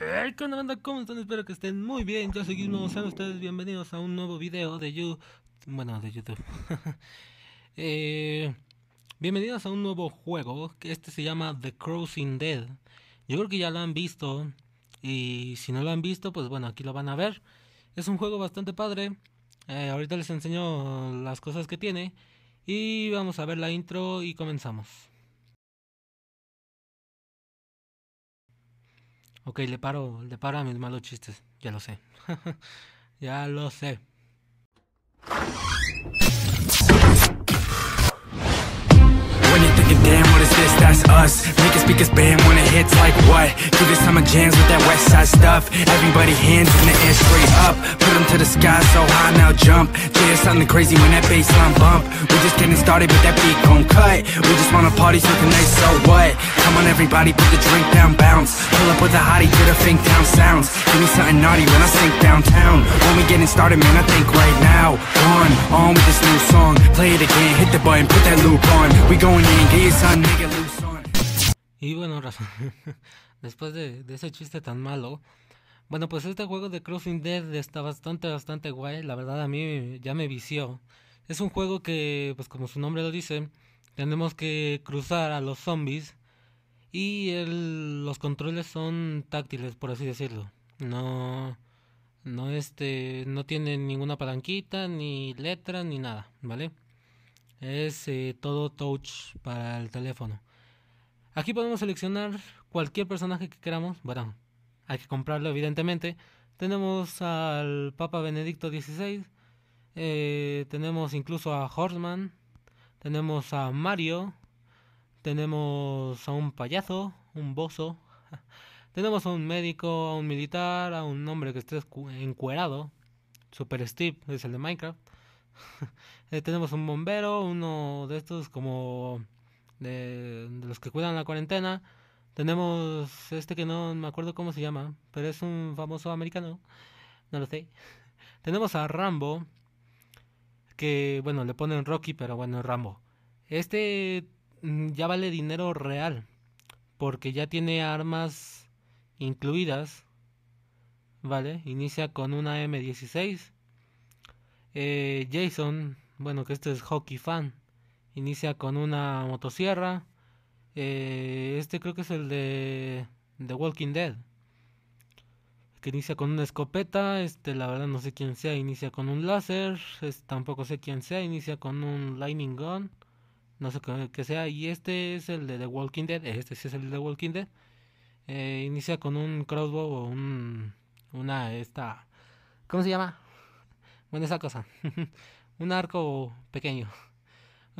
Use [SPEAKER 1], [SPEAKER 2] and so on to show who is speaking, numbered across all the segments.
[SPEAKER 1] Hey, ¿qué onda, banda? ¿Cómo están? Espero que estén muy bien. Yo seguimos sean ustedes bienvenidos a un nuevo video de YouTube. Bueno, de YouTube. Eh, bienvenidos a un nuevo juego. que Este se llama The Crossing Dead. Yo creo que ya lo han visto. Y si no lo han visto, pues bueno, aquí lo van a ver. Es un juego bastante padre. Eh, ahorita les enseño las cosas que tiene. Y vamos a ver la intro y comenzamos. Ok, le paro, le paro a mis malos chistes. Ya lo sé. ya lo sé. that's us Make it speak, bam. when it hits like what? Give it summer jams with that west side stuff Everybody hands in the air straight up Put them to the sky so high now jump Yeah, something crazy when that line bump We just getting started but that beat gon' cut We just wanna party so tonight so what? Come on everybody put the drink down bounce Pull up with a hottie to the fink town sounds Give me something naughty when I sink downtown When we getting started man I think right now On, on with this new song Play it again, hit the button, put that loop on We going in, get your son nigga Y bueno, razón después de, ese chiste tan malo, bueno, pues este juego de Crossing Dead está bastante, bastante guay. La verdad, a mí ya me vició. Es un juego que, pues como su nombre lo dice, tenemos que cruzar a los zombies. Y los controles son táctiles, por así decirlo. No. No este. No tiene ninguna palanquita, ni letra, ni nada, ¿vale? Es eh, todo touch para el teléfono. Aquí podemos seleccionar cualquier personaje que queramos. Bueno, hay que comprarlo evidentemente. Tenemos al Papa Benedicto XVI. Eh, tenemos incluso a Horseman. Tenemos a Mario. Tenemos a un payaso, un bozo. tenemos a un médico, a un militar, a un hombre que esté encuerado. Super Steve es el de Minecraft. Eh, tenemos un bombero, uno de estos como de, los que cuidan la cuarentena. Tenemos este que no me acuerdo cómo se llama, pero es un famoso americano, no lo sé. Tenemos a Rambo, que bueno, le ponen Rocky, pero bueno, Rambo. Este mm, ya vale dinero real, porque ya tiene armas incluidas, ¿vale? Inicia con una M16. Eh, Jason, bueno, que este es hockey fan, Inicia con una motosierra. Eh, este creo que es el de The Walking Dead. Que inicia con una escopeta. Este, la verdad no sé quién sea. Inicia con un láser. tampoco sé quién sea. Inicia con un lightning gun. No sé qué sea. Y este es el de The Walking Dead. Este sí es el de The Walking Dead. Eh, inicia con un crossbow o un, una esta ¿cómo se llama? Bueno, esa cosa. un arco pequeño.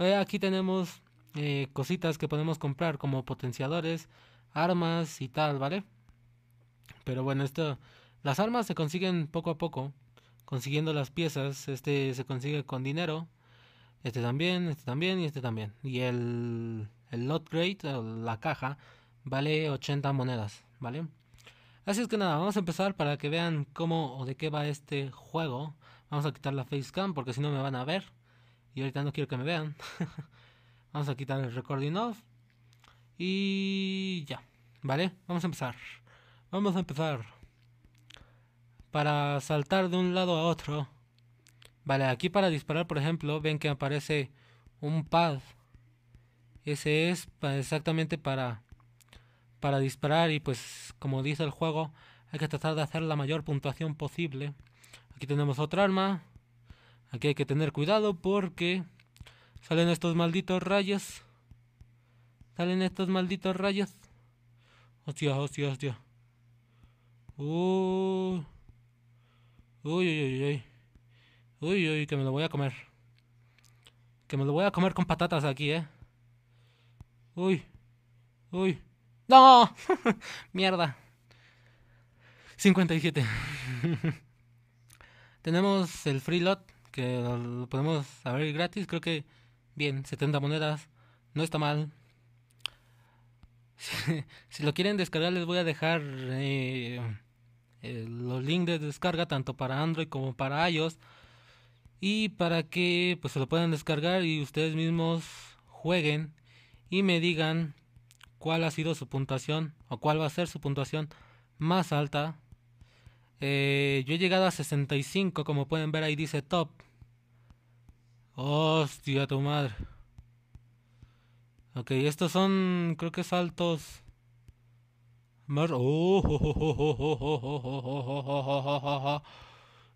[SPEAKER 1] Eh, aquí tenemos eh, cositas que podemos comprar como potenciadores, armas y tal, ¿vale? Pero bueno, esto, las armas se consiguen poco a poco, consiguiendo las piezas, este se consigue con dinero, este también, este también y este también. Y el, el lot crate, la caja, vale 80 monedas, ¿vale? Así es que nada, vamos a empezar para que vean cómo o de qué va este juego. Vamos a quitar la facecam porque si no me van a ver. Y ahorita no quiero que me vean. Vamos a quitar el recording off. Y ya. ¿Vale? Vamos a empezar. Vamos a empezar. Para saltar de un lado a otro. Vale, aquí para disparar, por ejemplo, ven que aparece un pad. Ese es exactamente para, para disparar y pues como dice el juego, hay que tratar de hacer la mayor puntuación posible. Aquí tenemos otra arma. Aquí hay que tener cuidado porque salen estos malditos rayos. Salen estos malditos rayos. Hostia, hostia, hostia. Uy, uy, uy, uy. Uy, uy, que me lo voy a comer. Que me lo voy a comer con patatas aquí, eh. Uy. Uy. ¡No! Mierda. 57. Tenemos el free lot que lo, podemos abrir gratis, creo que bien, 70 monedas, no está mal. Si, lo quieren descargar les voy a dejar eh, eh, los links de descarga tanto para Android como para iOS y para que pues se lo puedan descargar y ustedes mismos jueguen y me digan cuál ha sido su puntuación o cuál va a ser su puntuación más alta yo he llegado a 65, como pueden ver ahí dice top. Hostia, tu madre. Ok, estos son, creo que saltos.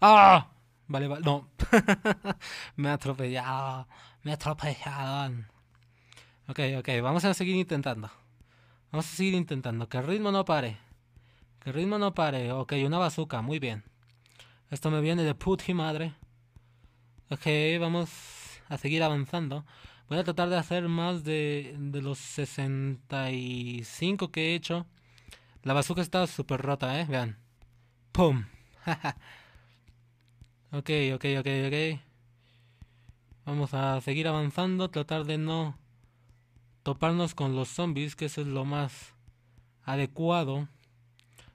[SPEAKER 1] ¡Ah! Vale, vale, no. me atropellado me atropellaron. Ok, ok, vamos a seguir intentando. Vamos a seguir intentando, que el ritmo no pare. Que el ritmo no pare. Ok, una bazooka, muy bien. Esto me viene de puti madre. Ok, vamos a seguir avanzando. Voy a tratar de hacer más de, de los 65 que he hecho. La bazooka está súper rota, ¿eh? Vean. ¡Pum! ok, ok, ok, ok. Vamos a seguir avanzando, tratar de no toparnos con los zombies, que eso es lo más adecuado.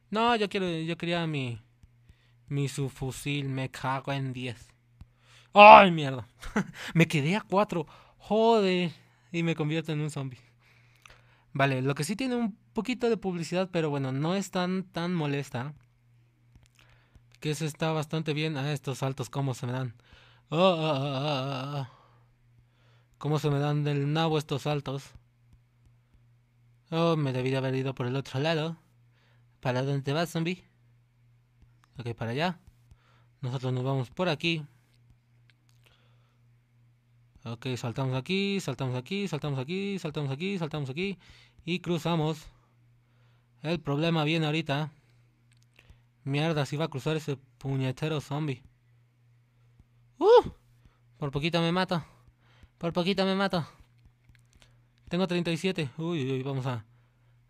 [SPEAKER 1] No, yo quiero, yo quería mi. Mi subfusil, me cago en 10. ¡Ay, mierda! me quedé a 4. jode Y me convierto en un zombie. Vale, lo que sí tiene un poquito de publicidad, pero bueno, no es tan, tan molesta. Que se está bastante bien. a ah, estos saltos, ¿cómo se me dan? Oh, oh, oh, oh, ¿Cómo se me dan del nabo estos saltos? Oh, me debí haber ido por el otro lado. ¿Para dónde vas, zombie? Ok, para allá. Nosotros nos vamos por aquí. Ok, saltamos aquí, saltamos aquí, saltamos aquí, saltamos aquí, saltamos aquí. Y cruzamos. El problema viene ahorita. Mierda, si va a cruzar ese puñetero zombie. ¡Uh! Por poquito me mata Por poquito me mato. Tengo 37. Uy, uy, vamos a...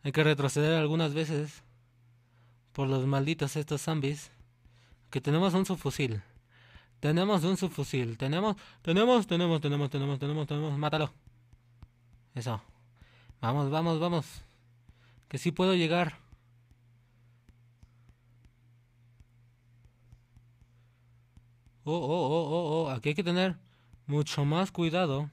[SPEAKER 1] Hay que retroceder algunas veces por los malditos estos zombies. Que tenemos un subfusil. Tenemos un subfusil. Tenemos, tenemos, tenemos, tenemos, tenemos, tenemos, tenemos. Mátalo. Eso. Vamos, vamos, vamos. Que sí puedo llegar. Oh, oh, oh, oh, oh. Aquí hay que tener mucho más cuidado.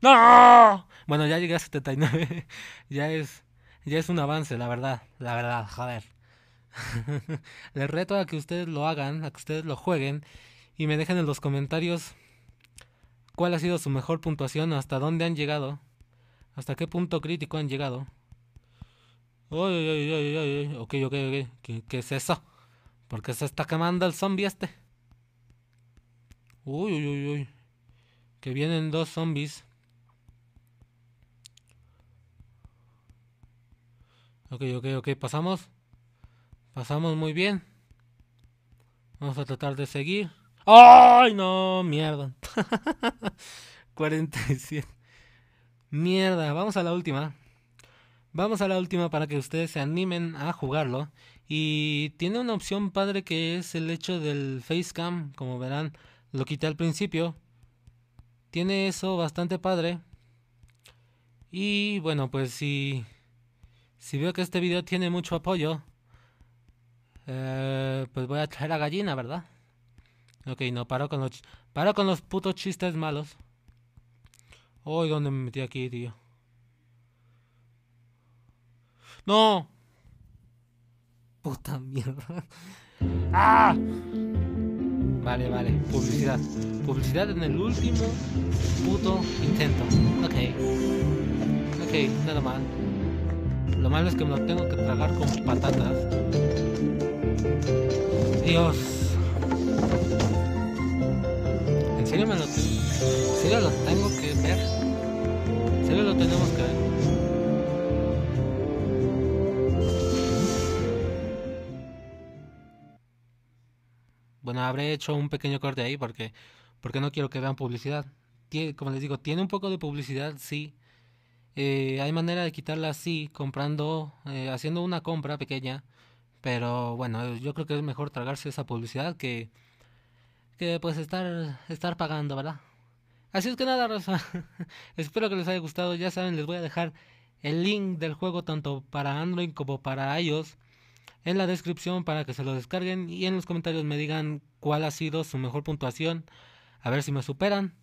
[SPEAKER 1] ¡No! Bueno, ya llegué a 79. ya es. Ya es un avance, la verdad. La verdad, joder. Les reto a que ustedes lo hagan, a que ustedes lo jueguen y me dejen en los comentarios cuál ha sido su mejor puntuación, hasta dónde han llegado, hasta qué punto crítico han llegado. ok, ok, ok. ¿Qué, es eso? Porque qué se está quemando el zombie este? Uy, uy, uy, uy. Que vienen dos zombies. Ok, ok, ok. ¿Pasamos? Pasamos muy bien. Vamos a tratar de seguir. ¡Ay, no! Mierda. 47. Mierda, vamos a la última. Vamos a la última para que ustedes se animen a jugarlo. Y tiene una opción padre que es el hecho del facecam. Como verán, lo quité al principio. Tiene eso bastante padre. Y bueno, pues si, si veo que este video tiene mucho apoyo, eh, pues voy a traer a gallina, ¿verdad? Ok, no, paro con los, paro con los putos chistes malos. Uy, ¿dónde me metí aquí, tío? ¡No! Puta mierda. ¡Ah! Vale, vale. Publicidad. Publicidad en el último puto intento. Ok. Ok, nada mal. Lo malo es que me lo tengo que tragar con patatas. Dios. ¿En serio me lo lo tengo que ver? ¿En serio lo tenemos que ver? Bueno, habré hecho un pequeño corte ahí porque, porque no quiero que vean publicidad. Tiene, como les digo, tiene un poco de publicidad, sí. Eh, hay manera de quitarla así, comprando, eh, haciendo una compra pequeña pero bueno, yo creo que es mejor tragarse esa publicidad que, que pues estar, estar pagando, ¿verdad? Así es que nada, Rosa. Espero que les haya gustado. Ya saben, les voy a dejar el link del juego tanto para Android como para iOS en la descripción para que se lo descarguen y en los comentarios me digan cuál ha sido su mejor puntuación. A ver si me superan.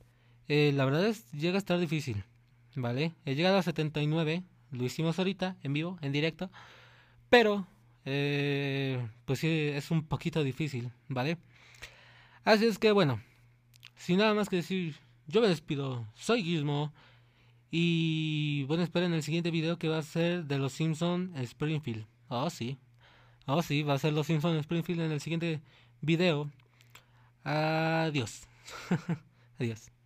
[SPEAKER 1] Eh, la verdad es, llega a estar difícil. ¿Vale? He llegado a 79. Lo hicimos ahorita, en vivo, en directo. Pero eh, pues sí, es un poquito difícil, ¿vale? Así es que bueno, sin nada más que decir, yo me despido, soy Gizmo. Y bueno, esperen el siguiente video que va a ser de los Simpson Springfield. Oh, sí. Oh, sí, va a ser los Simpson Springfield en el siguiente video. Adiós. Adiós.